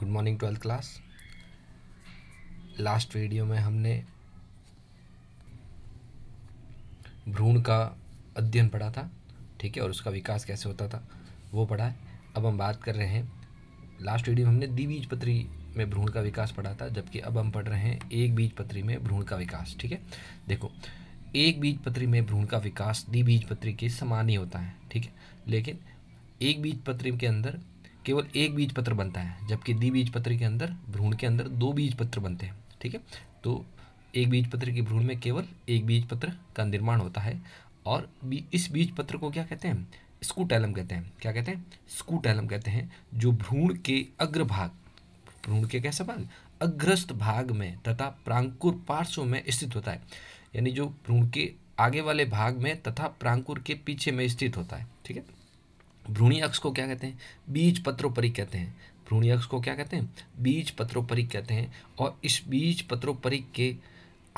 good morning twelfth class last video में हमने भ्रूण का अध्ययन पढ़ा था ठीक है और उसका विकास कैसे होता था वो पढ़ा है अब हम बात कर रहे हैं लास्ट वीडियो में हमने बीज पत्री में भ्रूण का विकास पढ़ा था जबकि अब हम पढ़ रहे हैं एक बीज पत्री में भ्रूण का विकास ठीक है देखो एक बीज पत्री में भ्रूण का विकास बीज पत्री के समान ही होता है ठीक है लेकिन एक बीज पत्री के अंदर केवल एक बीज पत्र बनता है जबकि द्विबीज पत्र के अंदर भ्रूण के अंदर दो बीज पत्र बनते हैं ठीक है तो एक बीज पत्र के भ्रूण में केवल एक बीज पत्र का निर्माण होता है और इस बीज पत्र को क्या कहते हैं स्कूटैलम कहते हैं क्या कहते हैं स्कूटैलम कहते हैं जो भ्रूण के अग्रभाग भ्रूण के कैसे भाग अग्रस्त भाग में तथा प्रांकुर पार्श्व में स्थित होता है यानी जो भ्रूण के आगे वाले भाग में तथा प्रांकुर के पीछे में स्थित होता है ठीक है भ्रूणी अक्ष को क्या कहते हैं बीज पत्रोपरिक कहते हैं भ्रूणी अक्ष को क्या कहते हैं बीज पत्रोपरिक कहते हैं और इस बीज पत्रोपरिक के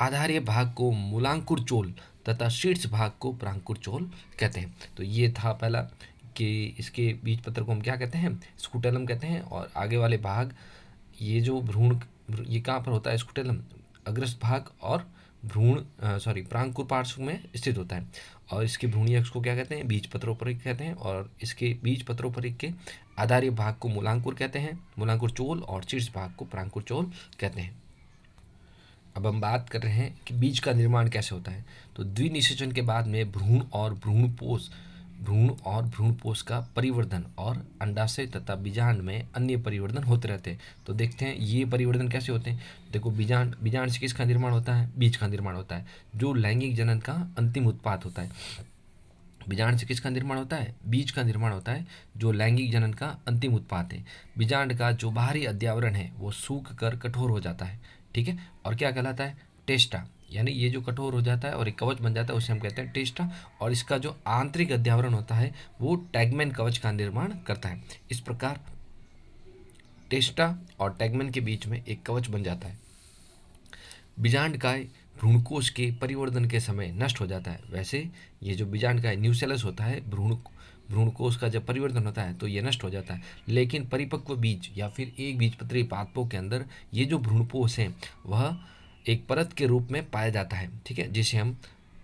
आधार्य भाग को मूलांकुर चोल तथा शीर्ष भाग को प्रांकुर चोल कहते हैं तो ये था पहला कि इसके बीज पत्र को हम क्या कहते हैं स्कूटेलम कहते हैं और आगे वाले भाग ये जो भ्रूण ये कहाँ पर होता है स्कूटेलम अग्रस्त भाग और भ्रूण सॉरी प्रांकुर पार्श्व में स्थित होता है और इसके भ्रूणी अक्ष को क्या कहते हैं बीज पत्रोपरिक कहते हैं और इसके बीज पत्रोपरिक के आधारित भाग को मूलांकुर कहते हैं मूलांकुर चोल और शीर्ष भाग को प्रांकुर चोल कहते हैं अब हम बात कर रहे हैं कि बीज का निर्माण कैसे होता है तो द्विनिषेचन के बाद में भ्रूण और भ्रूणपोष भ्रूण और भ्रूणपोष का परिवर्धन और अंडाशय तथा बीजांड में अन्य परिवर्तन होते रहते हैं तो देखते हैं ये परिवर्तन कैसे होते हैं देखो बीजांड बीजांड से किसका निर्माण होता है बीज का निर्माण होता है जो लैंगिक जनन का अंतिम उत्पाद होता है बीजांड से किसका निर्माण होता है बीज का निर्माण होता है जो लैंगिक जनन का अंतिम उत्पाद है बीजांड का जो बाहरी अध्यावरण है वो सूख कर कठोर हो जाता है ठीक है और क्या कहलाता है टेस्टा यानी ये जो कठोर हो जाता है और एक कवच बन जाता है उसे हम कहते हैं टेस्टा और इसका जो आंतरिक अध्यावरण होता है वो टैगमैन कवच का निर्माण करता है इस प्रकार टेस्टा और टैगमैन के बीच में एक कवच बन जाता है काय भ्रूणकोश के परिवर्तन के समय नष्ट हो जाता है वैसे ये जो काय न्यूसेलस होता है भ्रूण भ्रूणकोश का जब परिवर्तन होता है तो ये नष्ट हो जाता है लेकिन परिपक्व बीज या फिर एक बीजपत्री पादपों के अंदर ये जो भ्रूणपोष हैं वह एक परत के रूप में पाया जाता है ठीक है जिसे हम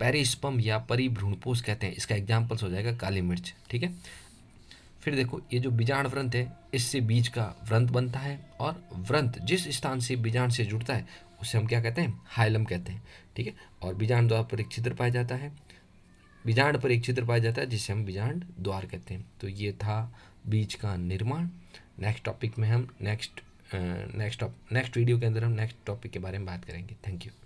पेरिस्पम या परिभ्रूणपोष कहते हैं इसका एग्जाम्पल्स हो जाएगा काली मिर्च ठीक है फिर देखो ये जो बीजाण व्रंत है इससे बीज का व्रंत बनता है और व्रंत जिस स्थान से बीजाण से जुड़ता है उसे हम क्या कहते हैं हाइलम कहते हैं ठीक है और बीजाण द्वार पर एक छिद्र पाया जाता है बीजाण पर एक छिद्र पाया जाता है जिसे हम बीजाण द्वार कहते हैं तो ये था बीज का निर्माण नेक्स्ट टॉपिक में हम नेक्स्ट नेक्स्ट नेक्स्ट वीडियो के अंदर हम नेक्स्ट टॉपिक के बारे में बात करेंगे थैंक यू